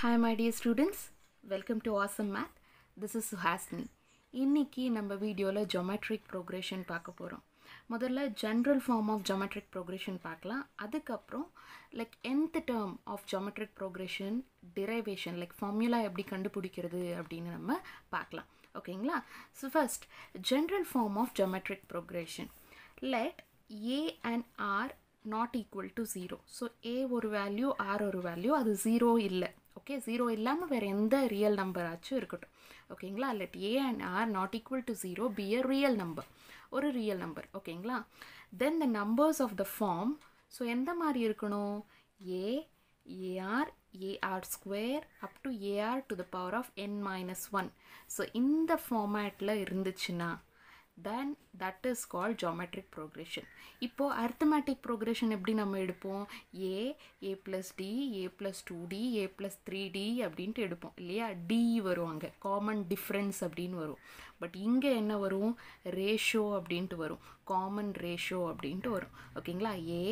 hi my dear students welcome to awesome math this is Suhasini இன்றைக்கி நம்ம வீடியோவில் geometric progression பார்க்க போகிறோம் முதல்ல general form of geometric progression பார்க்கலாம் அதுக்கப்புறம் லைக் எந்த term of geometric progression derivation like formula எப்படி கண்டுபிடிக்கிறது அப்படின்னு நம்ம பார்க்கலாம் ஓகேங்களா so first general form of geometric progression let A and R not equal to zero so A ஒரு வேல்யூ ஆர் ஒரு வேல்யூ அது ஜீரோ இல்லை ஓகே ஜீரோ இல்லாமல் வேறு எந்த ரியல் நம்பராச்சும் இருக்கட்டும் ஓகேங்களா let A and R not equal to zero be a real number ஒரு ரியல் நம்பர் ஓகேங்களா then the numbers of the form so எந்த மாதிரி இருக்கணும் A AR AR square up to AR to the power of N minus one so இந்த ஃபார்மேட்டில் இருந்துச்சுன்னா then that is call geometric progression இப்போது arithmetic progression எப்படி நம்ம எடுப்போம் A A plus D A plus two D A plus three D அப்படின்ட்டு எடுப்போம் இல்லையா டி வரும் அங்கே காமன் டிஃப்ரென்ஸ் அப்படின்னு வரும் பட் இங்கே என்ன வரும் ரேஷோ அப்படின்ட்டு வரும் காமன் ரேஷோ அப்படின்ட்டு வரும் ஓகேங்களா A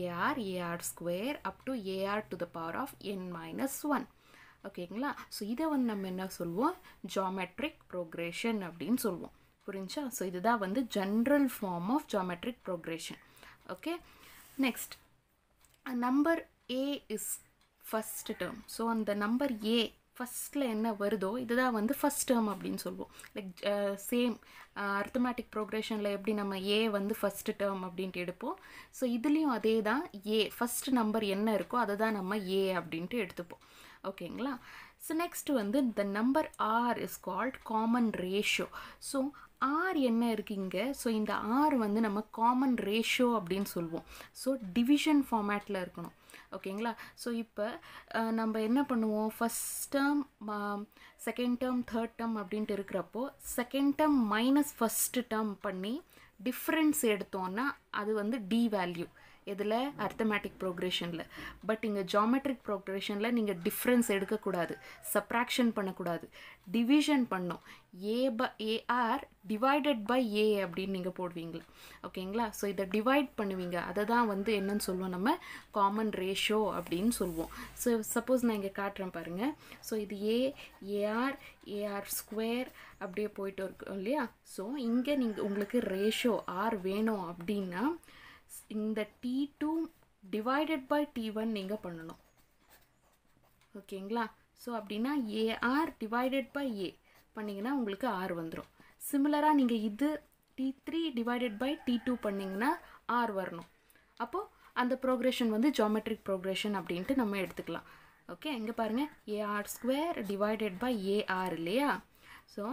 AR AR square up to AR to the power of N minus one ஓகேங்களா ஸோ இதை வந்து நம்ம என்ன சொல்வோம் ஜாமெட்ரிக் ப்ரோக்ரேஷன் அப்படின்னு சொல்லுவோம் புரிஞ்சா ஸோ இதுதான் வந்து general form of geometric progression okay next number A is first term so அந்த நம்பர் ஏ ஃபஸ்ட்டில் என்ன வருதோ இதுதான் வந்து ஃபஸ்ட் டேர்ம் அப்படின்னு சொல்லுவோம் லைக் சேம் அர்த்தமேட்டிக் ப்ரோக்ரேஷனில் எப்படி நம்ம ஏ வந்து ஃபஸ்ட்டு டேர்ம் அப்படின்ட்டு எடுப்போம் ஸோ இதுலேயும் அதே தான் ஏ ஃபஸ்ட் நம்பர் என்ன இருக்கோ அதை தான் நம்ம ஏ அப்படின்ட்டு எடுத்துப்போம் ஓகேங்களா ஸோ நெக்ஸ்ட் வந்து the number R is called common ratio so R என்ன இருக்குது ஸோ இந்த ஆர் வந்து நம்ம காமன் ரேஷியோ அப்படின்னு சொல்லுவோம் ஸோ டிவிஷன் ஃபார்மேட்டில் இருக்கணும் ஓகேங்களா ஸோ இப்போ நம்ம என்ன பண்ணுவோம் first term second term third term அப்படின்ட்டு இருக்கிறப்போ second term minus first term பண்ணி டிஃப்ரென்ஸ் எடுத்தோன்னா அது வந்து டி வேல்யூ இதில் அர்த்தமேட்டிக் ப்ரோக்ரேஷனில் பட் இங்கே ஜாமெட்ரிக் ப்ரோக்ரேஷனில் நீங்கள் டிஃப்ரென்ஸ் எடுக்கக்கூடாது சப்ராக்ஷன் பண்ணக்கூடாது டிவிஷன் பண்ணோம் ஏ ப ஏஆர் டிவைடட் பை ஏ அப்படின்னு நீங்கள் போடுவீங்களா ஓகேங்களா ஸோ இதை டிவைட் பண்ணுவீங்க அதை தான் வந்து என்னன்னு சொல்லுவோம் நம்ம காமன் ரேஷியோ அப்படின்னு சொல்லுவோம் ஸோ சப்போஸ் நான் இங்கே காட்டுறேன் பாருங்கள் ஸோ இது ஏ ஏஆர் ஏஆர் ஸ்கொயர் அப்படியே போயிட்டு இருக்கோம் இல்லையா ஸோ இங்கே நீங்கள் உங்களுக்கு ரேஷியோ ஆர் வேணும் அப்படின்னா இந்த T two divided by T one நீங்கள் பண்ணணும் ஓகேங்களா ஸோ அப்படின்னா AR divided பை ஏ பண்ணிங்கனா உங்களுக்கு R வந்துடும் சிமிலராக நீங்கள் இது T three by by T two பண்ணிங்கன்னா ஆர் வரணும் அப்போது அந்த progression வந்து geometric progression அப்படின்ட்டு நம்ம எடுத்துக்கலாம் ஓகே பாருங்க பாருங்கள் AR square divided by AR இல்லையா ஸோ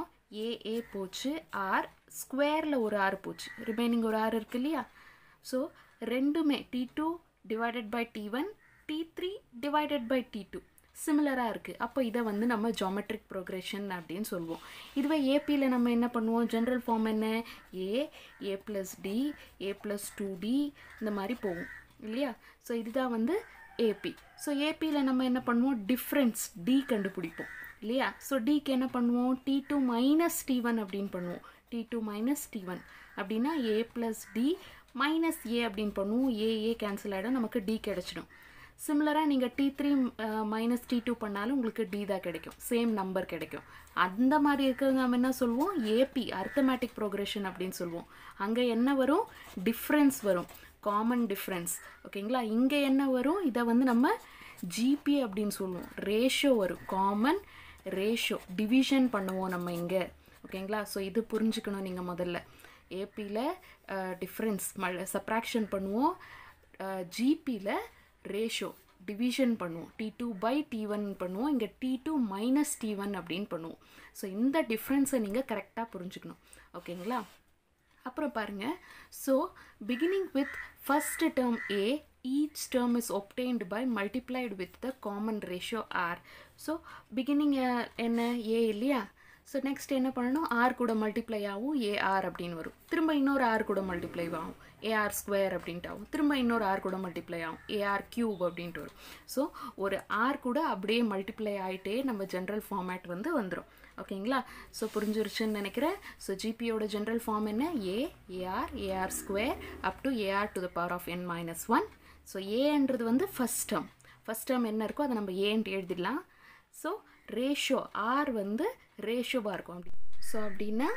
ஏஏ போச்சு ஆர் squareல ஒரு ஆறு போச்சு ரிமைனிங் ஒரு ஆறு இருக்கு இல்லையா ஸோ ரெண்டுமே T two divided by T one T three divided by T two சிமிலராக இருக்குது அப்போ இதை வந்து நம்ம ஜாமெட்ரிக் ப்ரோக்ரெஷன் அப்படின்னு சொல்லுவோம் இதுவே ஏபியில் நம்ம என்ன பண்ணுவோம் ஜென்ரல் ஃபார்ம் என்ன A A plus D A plus two D இந்த மாதிரி போகும் இல்லையா ஸோ இதுதான் வந்து ஏபி ஸோ ஏபியில் நம்ம என்ன பண்ணுவோம் டிஃப்ரென்ஸ் டி கண்டுபிடிப்போம் இல்லையா ஸோ டிக்கு என்ன பண்ணுவோம் T two minus T one அப்படின்னு பண்ணுவோம் T two minus T one அப்படின்னா A plus D minus A அப்படின்னு பண்ணுவோம் ஏஏ கேன்சல் ஆகிடும் நமக்கு டி கிடச்சிடும் சிமிலராக நீங்கள் T three minus T two பண்ணாலும் உங்களுக்கு டி தான் கிடைக்கும் சேம் நம்பர் கிடைக்கும் அந்த மாதிரி இருக்கிறவங்க நம்ம என்ன சொல்லுவோம் ஏபி அர்த்தமேட்டிக் ப்ரோக்ரெஷன் அப்படின்னு சொல்லுவோம் அங்கே என்ன வரும் டிஃப்ரென்ஸ் வரும் காமன் டிஃப்ரென்ஸ் ஓகேங்களா இங்கே என்ன வரும் இதை வந்து நம்ம ஜிபி அப்படின்னு சொல்லுவோம் ரேஷியோ வரும் காமன் ரேஷியோ டிவிஷன் பண்ணுவோம் நம்ம இங்கே ஓகேங்களா ஸோ இது புரிஞ்சுக்கணும் நீங்கள் முதல்ல ஏபியில் டிஃப்ரென்ஸ் மல் சப்ராக்ஷன் பண்ணுவோம் ஜிபியில் ரேஷோ டிவிஷன் பண்ணுவோம் T two by T one பண்ணுவோம் இங்கே T two minus T one அப்படின்னு பண்ணுவோம் ஸோ இந்த டிஃப்ரென்ஸை நீங்கள் கரெக்டாக புரிஞ்சுக்கணும் ஓகேங்களா அப்புறம் பாருங்கள் so beginning with first term A each term is obtained by multiplied with the common ratio R so beginning என்ன ஏ இல்லையா ஸோ நெக்ஸ்ட் என்ன பண்ணணும் ஆர் கூட மல்டிப்ளை ஆகும் ஏஆர் அப்படின்னு வரும் திரும்ப இன்னொரு ஆர் கூட மல்டிப்ளை ஆகும் ஏஆர் ஸ்கொயர் அப்படின்ட்டு ஆகும் திரும்ப இன்னொரு ஆர் கூட மல்டிப்ளை ஆகும் ஏஆர் க்யூப் அப்படின்ட்டு வரும் ஸோ ஒரு ஆர் கூட அப்படியே மல்டிப்ளை ஆகிட்டே நம்ம ஜென்ரல் ஃபார்மேட் வந்து வந்துடும் ஓகேங்களா ஸோ புரிஞ்சிருச்சுன்னு நினைக்கிறேன் ஸோ ஜிபியோட ஜென்ரல் ஃபார்ம் என்ன A AR AR square up to AR to the power of N minus one so ஏன்றது வந்து ஃபஸ்ட் டேம் ஃபஸ்ட் டேர்ம் என்ன இருக்கோ அதை நம்ம ஏன்ட்டு எழுதிடலாம் ஸோ ரேஷியோ ஆர் வந்து ரேஷியோவாக இருக்கும் அப்படி ஸோ அப்படின்னா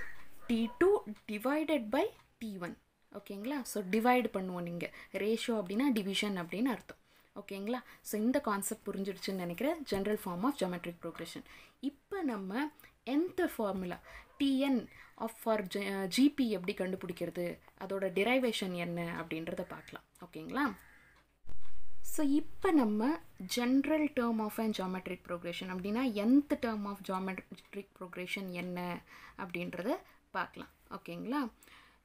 T two divided by T one ஓகேங்களா ஸோ டிவைடு பண்ணுவோம் நீங்கள் ரேஷியோ அப்படின்னா டிவிஷன் அப்படின்னு அர்த்தம் ஓகேங்களா ஸோ இந்த கான்செப்ட் புரிஞ்சிடுச்சுன்னு நினைக்கிறேன் general form of geometric progression இப்போ நம்ம எந்த formula TN of for GP எப்படி கண்டுபிடிக்கிறது அதோட டிரைவேஷன் என்ன அப்படின்றத பார்க்கலாம் ஓகேங்களா ஸோ இப்போ நம்ம general term of and geometric progression அப்படின்னா எந்த டேர்ம் ஆஃப் ஜாமெட்ரிக் ப்ரோக்ரேஷன் என்ன அப்படின்றத பார்க்கலாம் ஓகேங்களா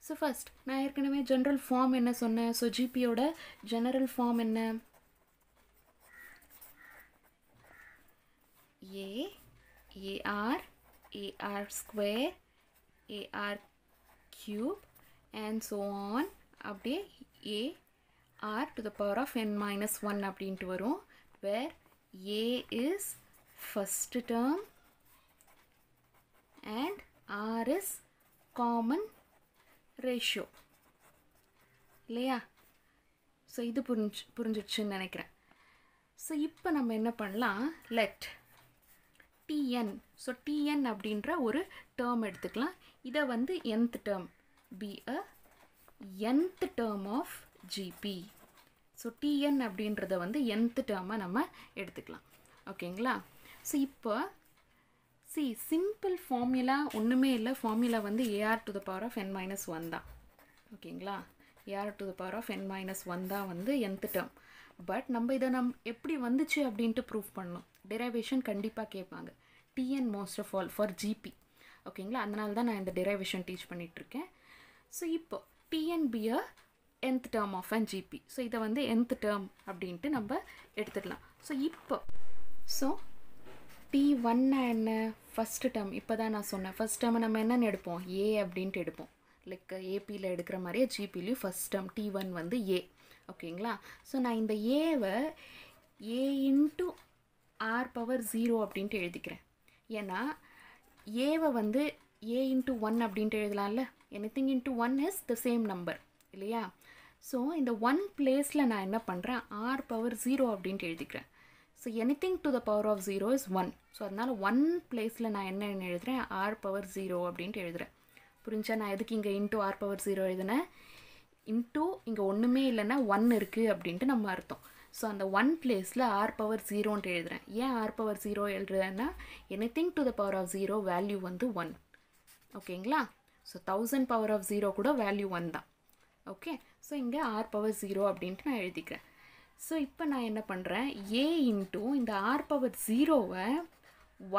ஸோ ஃபஸ்ட் நான் ஏற்கனவே ஜென்ரல் ஃபார்ம் என்ன சொன்னேன் ஸோ ஜிபியோட ஜெனரல் ஃபார்ம் என்ன A AR AR square AR cube and so on அப்படியே A R to the power of N minus one அப்படின்ட்டு வரும் where A is first term and R is common ratio இல்லையா so இது புரிஞ்சு நனைக்கிறேன் நினைக்கிறேன் so இப்போ நம்ம என்ன பண்ணலாம் லெட் டிஎன் ஸோ டிஎன் அப்படின்ற ஒரு டேர்ம் எடுத்துக்கலாம் இதை வந்து nth term be a nth term of GP so TN அப்படின்றத வந்து என்த்து டேர்மாக நம்ம எடுத்துக்கலாம் ஓகேங்களா ஸோ இப்போ சி சிம்பிள் ஃபார்முலா ஒன்றுமே இல்லை ஃபார்முலா வந்து AR to the power of N minus one தான் ஓகேங்களா AR to the power of N minus one தான் வந்து என்த்து டேர்ம் பட் நம்ம இதை நம் எப்படி வந்துச்சு அப்படின்ட்டு ப்ரூஃப் பண்ணணும் டெரைவேஷன் கண்டிப்பாக கேட்பாங்க TN most of all for GP ஓகேங்களா அதனால தான் நான் இந்த டெரைவேஷன் டீச் பண்ணிகிட்ருக்கேன் ஸோ இப்போ டிஎன்பியை nth term of and GP so இதை வந்து என்த் டேர்ம் அப்படின்ட்டு நம்ம எடுத்திரலாம் ஸோ இப்போ ஸோ டி என்ன ஃபஸ்ட்டு term இப்போ தான் நான் சொன்னேன் ஃபஸ்ட் term நம்ம என்னென்னு எடுப்போம் ஏ அப்படின்ட்டு எடுப்போம் like ஏபியில் எடுக்கிற மாதிரியே gpல் first term டி ஒன் வந்து ஏ ஓகேங்களா ஸோ நான் இந்த ஏவை A into R power zero அப்படின்ட்டு எழுதிக்கிறேன் a ஏவை வந்து ஏ into ஒன் அப்படின்ட்டு எழுதலாம்ல any into 1 one is same same number இல்லையா ஸோ இந்த ஒன் பிளேஸில் நான் என்ன பண்ணுறேன் ஆர் பவர் ஜீரோ அப்படின்ட்டு எழுதிக்கிறேன் so thing to the power of zero is one so அதனால் ஒன் பிளேஸில் நான் என்ன எழுதுகிறேன் ஆர் பவர் ஜீரோ அப்படின்ட்டு எழுதுகிறேன் புரிஞ்சா நான் எதுக்கு இங்கே இன்டூ ஆர் பவர் ஜீரோ எழுதுனேன் இன்டூ இங்கே ஒன்றுமே இல்லைன்னா ஒன் இருக்குது அப்படின்ட்டு நம்ம அர்த்தம் ஸோ அந்த ஒன் பிளேஸில் ஆர் பவர் ஜீரோன்ட்டு எழுதுகிறேன் ஏன் ஆர் பவர் ஜீரோ எழுதுறேன்னா anything to the power of zero value வந்து ஒன் ஓகேங்களா so thousand power of zero கூட வேல்யூ ஒன் தான் ஓகே ஸோ இங்கே ஆர் பவர் ஜீரோ அப்படின்ட்டு நான் எழுதிக்கிறேன் ஸோ இப்போ நான் என்ன பண்ணுறேன் ஏ இன்ட்டு இந்த ஆர் பவர் ஜீரோவை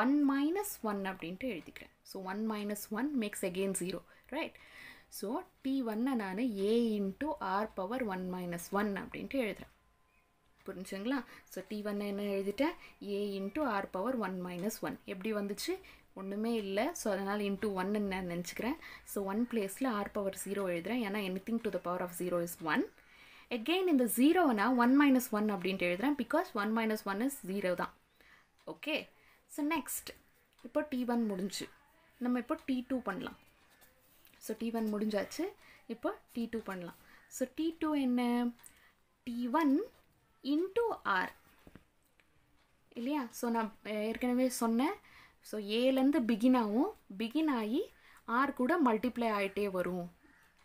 ஒன் மைனஸ் ஒன் அப்படின்ட்டு எழுதிக்கிறேன் so one minus one makes again zero right so T ஒன்னை நான் A into R power one minus one அப்படின்ட்டு எழுதுகிறேன் புரிஞ்சுங்களா ஸோ டி ஒன்னை என்ன எழுதிட்டேன் A into R power one minus one எப்படி வந்துச்சு ஒன்றுமே இல்லை ஸோ அதனால் இன்ட்டு ஒன்னு நான் நினச்சிக்கிறேன் so one place R power zero எழுதுகிறேன் ஏன்னா anything to the power of zero is one again இந்த ஜீரோவை ஒன் மைனஸ் ஒன் அப்படின்ட்டு எழுதுகிறேன் because one minus one is zero தான் ஓகே ஸோ நெக்ஸ்ட் இப்போ டி ஒன் முடிஞ்சு நம்ம இப்போ டி டூ பண்ணலாம் ஸோ டி ஒன் முடிஞ்சாச்சு இப்போ டி டூ பண்ணலாம் ஸோ டி டூ என்ன டி ஒன் இன்டூ ஆர் இல்லையா ஸோ நான் ஏற்கனவே சொன்னேன் ஸோ ஏலேருந்து பிகின் ஆகும் பிகின் ஆகி ஆர் கூட மல்டிப்ளை ஆகிட்டே வரும்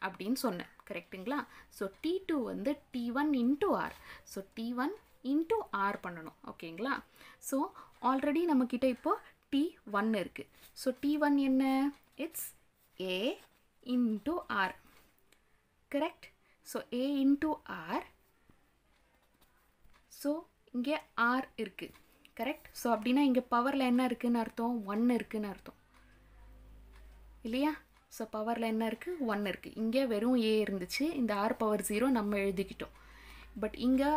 அப்படின்னு சொன்னேன் கரெக்டுங்களா ஸோ டி டூ வந்து T one into R so T one into R பண்ணணும் ஓகேங்களா ஸோ ஆல்ரெடி நம்மக்கிட்ட இப்போது டி ஒன் இருக்குது ஸோ டி ஒன் என்ன it's A into R correct so A into R so இங்கே ஆர் இருக்குது கரெக்ட் ஸோ அப்படின்னா இங்கே பவரில் என்ன இருக்குதுன்னு அர்த்தம் ஒன் இருக்குதுன்னு அர்த்தம் இல்லையா ஸோ பவரில் என்ன இருக்குது ஒன் இருக்குது இங்கே வெறும் ஏ இருந்துச்சு இந்த ஆர் பவர் ஜீரோ நம்ம எழுதிக்கிட்டோம் பட் இங்கே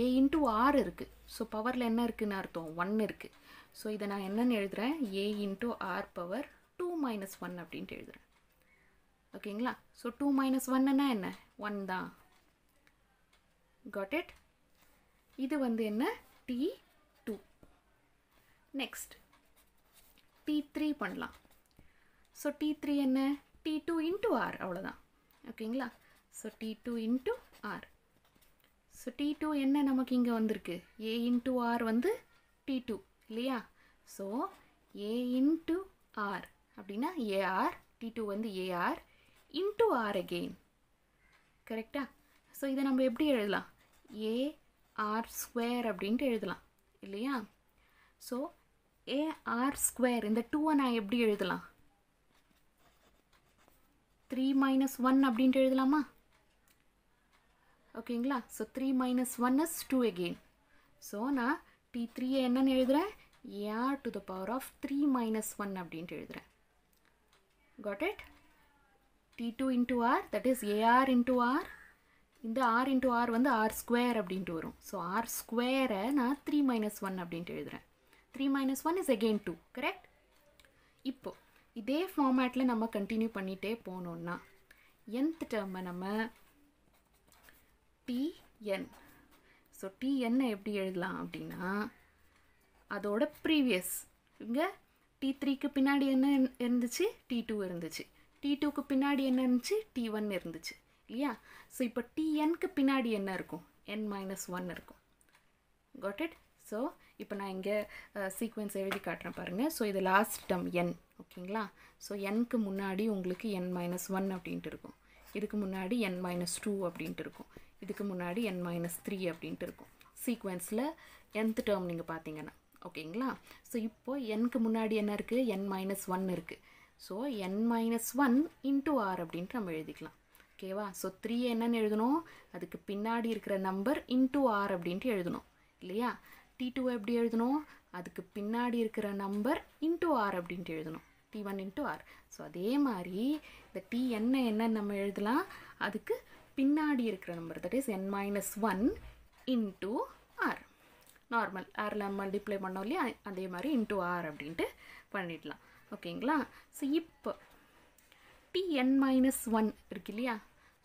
ஏ இன்ட்டு ஆர் இருக்குது ஸோ பவரில் என்ன இருக்குதுன்னு அர்த்தம் ஒன் இருக்குது ஸோ இதை நான் என்னென்னு எழுதுகிறேன் A into R power two minus one அப்படின்ட்டு எழுதுகிறேன் ஓகேங்களா ஸோ டூ மைனஸ் ஒன்னுன்னா என்ன ஒன் தான் காட் இட் இது வந்து என்ன டி நெக்ஸ்ட் டி த்ரீ பண்ணலாம் ஸோ டி த்ரீ என்ன டி டூ இன்ட்டு ஆர் அவ்வளோதான் ஓகேங்களா so T two into R so T two என்ன நமக்கு இங்கே வந்திருக்கு ஏ இன்ட்டு ஆர் வந்து டி டூ இல்லையா ஸோ ஏ இன்ட்டு ஆர் அப்படின்னா ஏஆர் டி டூ வந்து ஏஆர் இன்ட்டு ஆர் அகெயின் கரெக்டா ஸோ இதை நம்ம எப்படி எழுதலாம் ஏ ஆர் ஸ்கொயர் அப்படின்ட்டு எழுதலாம் இல்லையா ஸோ ஏஆர் ஸ்கொயர் இந்த டூவை நான் எப்படி எழுதலாம் த்ரீ மைனஸ் ஒன் அப்படின்ட்டு எழுதலாமா ஓகேங்களா so three minus one is two again so நான் டி த்ரீயை என்னென்னு எழுதுகிறேன் A R to the power of three minus one அப்படின்ட்டு எழுதுகிறேன் got it t2 into r that is ar into R இந்த r into ஆர் வந்து ஆர் square அப்படின்ட்டு வரும் ஸோ ஆர் square நான் த்ரீ மைனஸ் ஒன் அப்படின்ட்டு எழுதுகிறேன் three minus one is again two correct இப்போது இதே ஃபார்மேட்டில் நம்ம கண்டினியூ பண்ணிகிட்டே போனோம்னா என்த் டேர்மை நம்ம டிஎன் ஸோ டிஎன்னை எப்படி எழுதலாம் அப்படின்னா அதோட ப்ரீவியஸ் இங்கே டி த்ரீக்கு பின்னாடி என்ன இருந்துச்சு டி டூ இருந்துச்சு டி டூக்கு பின்னாடி என்ன இருந்துச்சு டி ஒன் இருந்துச்சு இல்லையா ஸோ இப்போ டிஎன்க்கு பின்னாடி என்ன இருக்கும் என் மைனஸ் ஒன் இருக்கும் காட் இட் ஸோ இப்போ நான் இங்கே சீக்வன்ஸ் எழுதி காட்டுறேன் பாருங்கள் ஸோ இது லாஸ்ட் டம் என் ஓகேங்களா ஸோ என்க்கு முன்னாடி உங்களுக்கு என் மைனஸ் ஒன் அப்படின்ட்டு இருக்கும் இதுக்கு முன்னாடி என் மைனஸ் டூ அப்படின்ட்டு இருக்கும் இதுக்கு முன்னாடி என் மைனஸ் த்ரீ அப்படின்ட்டு இருக்கும் சீக்வன்ஸில் எந்த டேர்ம் நீங்கள் பார்த்தீங்கன்னா ஓகேங்களா ஸோ இப்போது என்க்கு முன்னாடி என்ன இருக்குது என் மைனஸ் ஒன் இருக்குது so N minus one into R அப்படின்ட்டு நம்ம எழுதிக்கலாம் ஓகேவா ஸோ த்ரீ என்னென்னு எழுதணும் அதுக்கு பின்னாடி இருக்கிற நம்பர் இன்ட்டு ஆர் அப்படின்ட்டு எழுதணும் இல்லையா டி டூ எப்படி எழுதணும் அதுக்கு பின்னாடி இருக்கிற நம்பர் இன்டூ ஆர் அப்படின்ட்டு எழுதணும் T one into R so அதே மாதிரி இந்த டி என்ன என்ன நம்ம எழுதலாம் அதுக்கு பின்னாடி இருக்கிற number that is N minus one into R normal ஆரில் மல்டிப்ளை பண்ணோம் இல்லையா அதே மாதிரி இன்டூ ஆர் அப்படின்ட்டு பண்ணிடலாம் ஓகேங்களா ஸோ இப்போ டி என் மைனஸ் ஒன் இருக்கு இல்லையா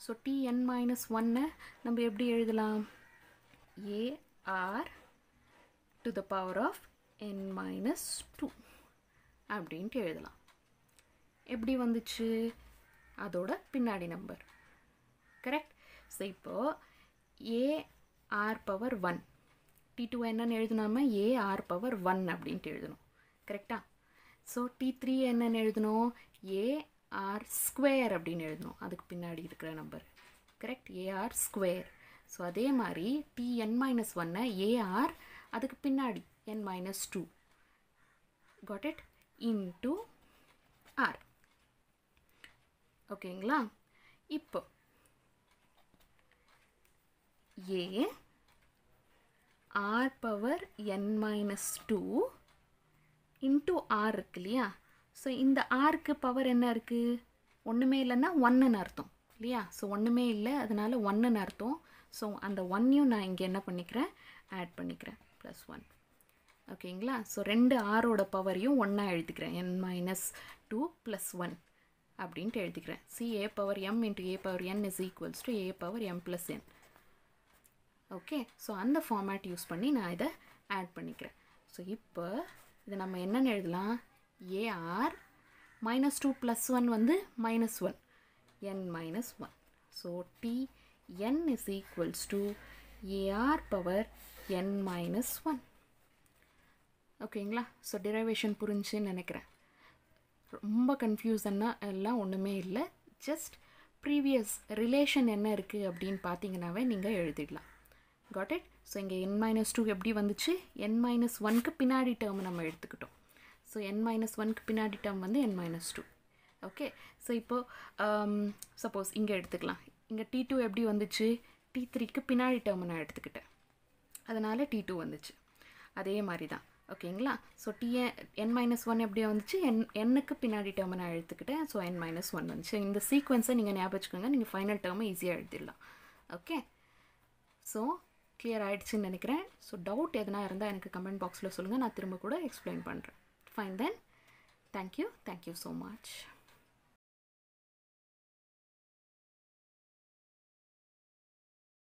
ஸோ டிஎன் மைனஸ் ஒன்னை நம்ம எப்படி எழுதலாம் A R to the power of N minus two அப்படின்ட்டு எழுதலாம் எப்படி வந்துச்சு அதோட பின்னாடி நம்பர் கரெக்ட் ஸோ இப்போது A R power one T two என்னன்னு எழுதினாமல் ஏஆர் பவர் ஒன் அப்படின்ட்டு எழுதணும் கரெக்டாக ஸோ டி த்ரீ என்னென்னு எழுதணும் ஏஆர் ஸ்கொயர் அப்படின்னு எழுதணும் அதுக்கு பின்னாடி இருக்கிற number correct A R square so அதே மாதிரி டிஎன் மைனஸ் ஒன்னை ஏஆர் அதுக்கு பின்னாடி N minus two got it into R ஓகேங்களா இப்போ A R power N minus two into R இருக்கு இல்லையா ஸோ இந்த ஆருக்கு பவர் என்ன இருக்குது ஒன்றுமே இல்லைன்னா ஒன்றுன்னு அர்த்தம் இல்லையா ஸோ ஒன்றுமே இல்லை அதனால் ஒன்றுன்னு அர்த்தம் ஸோ அந்த ஒன்னையும் நான் இங்கே என்ன பண்ணிக்கிறேன் ஆட் பண்ணிக்கிறேன் ப்ளஸ் ஒன் ஓகேங்களா ஸோ ரெண்டு ஆரோட பவரையும் ஒன்றா எழுதிக்கிறேன் N minus two plus one அப்படின்ட்டு எழுதிக்கிறேன் see A power M into A power N is equals to A power M plus N okay so அந்த ஃபார்மேட் யூஸ் பண்ணி நான் இதை ஆட் பண்ணிக்கிறேன் ஸோ இப்போ இதை நம்ம என்னென்னு எழுதலாம் A R minus two plus one வந்து minus one N minus one so T N is equals to A R power N minus one ஓகேங்களா ஸோ டிரைவேஷன் புரிஞ்சுன்னு நினைக்கிறேன் ரொம்ப கன்ஃபியூசன்னாக எல்லாம் ஒன்றுமே இல்லை ஜஸ்ட் ப்ரீவியஸ் ரிலேஷன் என்ன இருக்குது அப்படின்னு பார்த்தீங்கன்னாவே நீங்கள் எழுதிடலாம் காட் இட் ஸோ இங்கே என் மைனஸ் டூ எப்படி வந்துச்சு என் மைனஸ் ஒன்க்கு பின்னாடி டேர்ம் நம்ம எடுத்துக்கிட்டோம் ஸோ என் மைனஸ் ஒன்க்கு பின்னாடி டேர்ம் வந்து N minus two okay so இப்போது சப்போஸ் இங்கே எடுத்துக்கலாம் இங்கே டி டூ எப்படி வந்துச்சு டி த்ரீக்கு பின்னாடி டேர்ம் நான் எடுத்துக்கிட்டேன் அதனால் டி டூ வந்துச்சு அதே மாதிரி தான் ஓகேங்களா so T N minus one எப்படியோ வந்துச்சு என் எண்ணுக்கு பின்னாடி டேர்மை நான் எழுத்துக்கிட்டேன் ஸோ என் மைனஸ் ஒன் வந்துச்சு இந்த சீக்வன்ஸை நீங்கள் ஞாபகம் வச்சுக்கோங்க நீங்கள் ஃபைனல் டேர்மை ஈஸியாக எழுதிடலாம் ஓகே ஸோ கிளியர் ஆகிடுச்சின்னு நினைக்கிறேன் ஸோ டவுட் எதனா இருந்தால் எனக்கு கமெண்ட் பாக்ஸில் சொல்லுங்கள் நான் திரும்ப கூட எக்ஸ்பிளைன் பண்ணுறேன் fine then thank you thank you so much